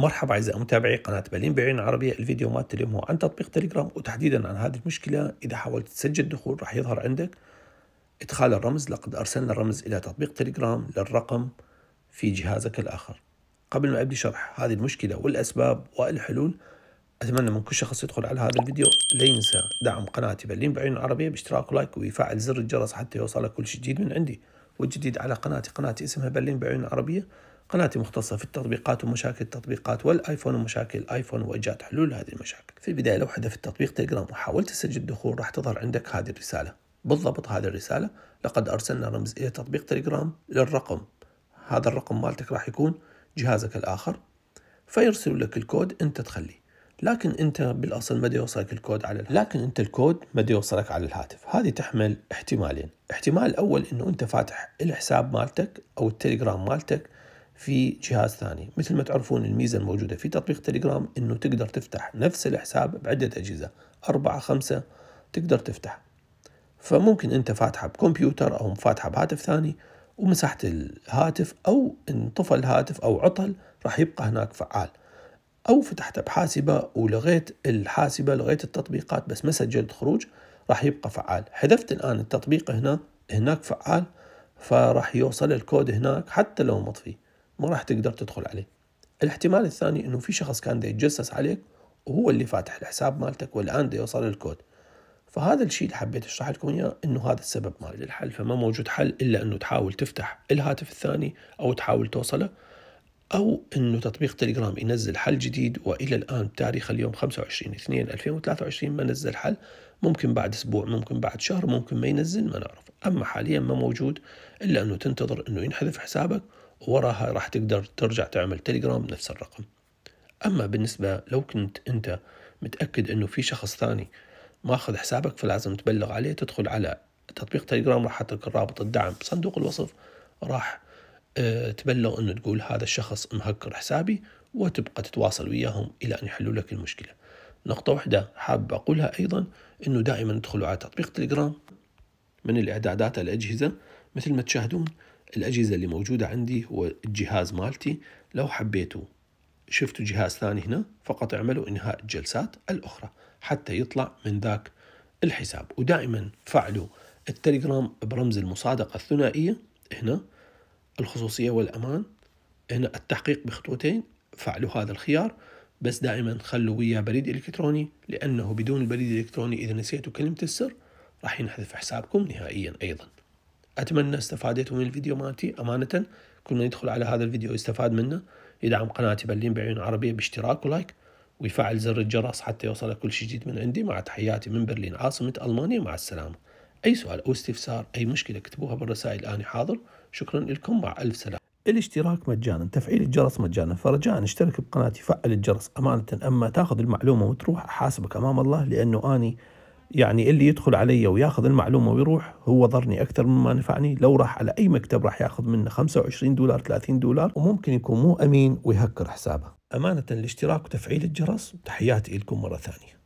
مرحبا أعزائي متابعي قناة بالين بعين عربية الفيديو مالت اليوم هو عن تطبيق تليجرام وتحديدا عن هذه المشكلة إذا حاولت تسجل دخول راح يظهر عندك إدخال الرمز لقد أرسلنا الرمز إلى تطبيق تليجرام للرقم في جهازك الآخر قبل ما أبدي شرح هذه المشكلة والأسباب والحلول أتمنى من كل شخص يدخل على هذا الفيديو لا ينسى دعم قناتي بالين بعين عربية باشتراك ولايك ويفعل زر الجرس حتى يوصلك كل شيء جديد من عندي والجديد على قناتي قناتي اسمها بالين بعين عربية قناتي مختصة في التطبيقات ومشاكل التطبيقات والآيفون ومشاكل الآيفون وإيجاد حلول لهذه المشاكل في البداية لو حذفت تطبيق تليجرام وحاولت تسجل دخول راح تظهر عندك هذه الرسالة بالضبط هذه الرسالة لقد أرسلنا رمز إلى تطبيق تليجرام للرقم هذا الرقم مالتك راح يكون جهازك الآخر فيرسل لك الكود أنت تخليه لكن انت بالاصل ما يوصلك الكود على الهاتف. لكن انت الكود ما يوصلك على الهاتف هذه تحمل احتمالين الاحتمال الاول انه انت فاتح الحساب مالتك او التليجرام مالتك في جهاز ثاني مثل ما تعرفون الميزة الموجودة في تطبيق تليجرام أنه تقدر تفتح نفس الحساب بعدة أجهزة أربعة خمسة تقدر تفتح فممكن أنت فاتحة بكمبيوتر أو فاتحة بهاتف ثاني ومساحة الهاتف أو انطفى الهاتف أو عطل راح يبقى هناك فعال أو فتحت بحاسبة ولغيت الحاسبة لغيت التطبيقات بس ما سجلت خروج راح يبقى فعال حذفت الآن التطبيق هنا هناك فعال فراح يوصل الكود هناك حتى لو مطفي ما راح تقدر تدخل عليه الاحتمال الثاني انه في شخص كان دا يتجسس عليك وهو اللي فاتح الحساب مالتك والان دا يوصل الكود فهذا الشيء اللي حبيت اشرح لكم اياه انه هذا السبب مال الحل فما موجود حل الا انه تحاول تفتح الهاتف الثاني او تحاول توصله او انه تطبيق تليجرام ينزل حل جديد والى الان بتاريخ اليوم 25 2 2023 ما نزل حل ممكن بعد اسبوع ممكن بعد شهر ممكن ما ينزل ما نعرف اما حاليا ما موجود الا انه تنتظر انه ينحذف حسابك وراها راح تقدر ترجع تعمل تليجرام بنفس الرقم اما بالنسبه لو كنت انت متاكد انه في شخص ثاني ماخذ حسابك فلازم تبلغ عليه تدخل على تطبيق تليجرام راح احط لك رابط الدعم بصندوق الوصف راح آه، تبلغ انه تقول هذا الشخص مهكر حسابي وتبقى تتواصل وياهم الى ان يحلوا لك المشكله. نقطة واحدة حاب اقولها ايضا انه دائما ادخلوا على تطبيق تليجرام من الاعدادات الاجهزة مثل ما تشاهدون الأجهزة اللي موجودة عندي هو الجهاز مالتي لو حبيتوا شفتوا جهاز ثاني هنا فقط اعملوا إنهاء الجلسات الأخرى حتى يطلع من ذاك الحساب ودائما فعلوا التليجرام برمز المصادقة الثنائية هنا الخصوصية والأمان هنا التحقيق بخطوتين فعلوا هذا الخيار بس دائما خلوا وياه بريد إلكتروني لأنه بدون البريد الإلكتروني إذا نسيتوا كلمة السر راح ينحذف حسابكم نهائيا أيضا أتمنى استفادتوا من الفيديو مالتي أمانة كل من يدخل على هذا الفيديو يستفاد منه يدعم قناتي بلين بعيون عربية باشتراك ولايك ويفعل زر الجرس حتى يوصلك كل شيء جديد من عندي مع تحياتي من برلين عاصمة ألمانيا مع السلامة أي سؤال أو استفسار أي مشكلة اكتبوها بالرسائل الآن حاضر شكرا لكم مع ألف سلامة الاشتراك مجانا تفعيل الجرس مجانا فرجاء اشترك بقناتي فعل الجرس أمانة أما تاخذ المعلومة وتروح أحاسبك أمام الله لأنه أني يعني اللي يدخل علي وياخذ المعلومة ويروح هو ضرني أكثر مما نفعني لو راح على أي مكتب راح ياخذ منه 25 دولار 30 دولار وممكن يكون مو أمين ويهكر حسابه أمانة الاشتراك وتفعيل الجرس تحياتي لكم مرة ثانية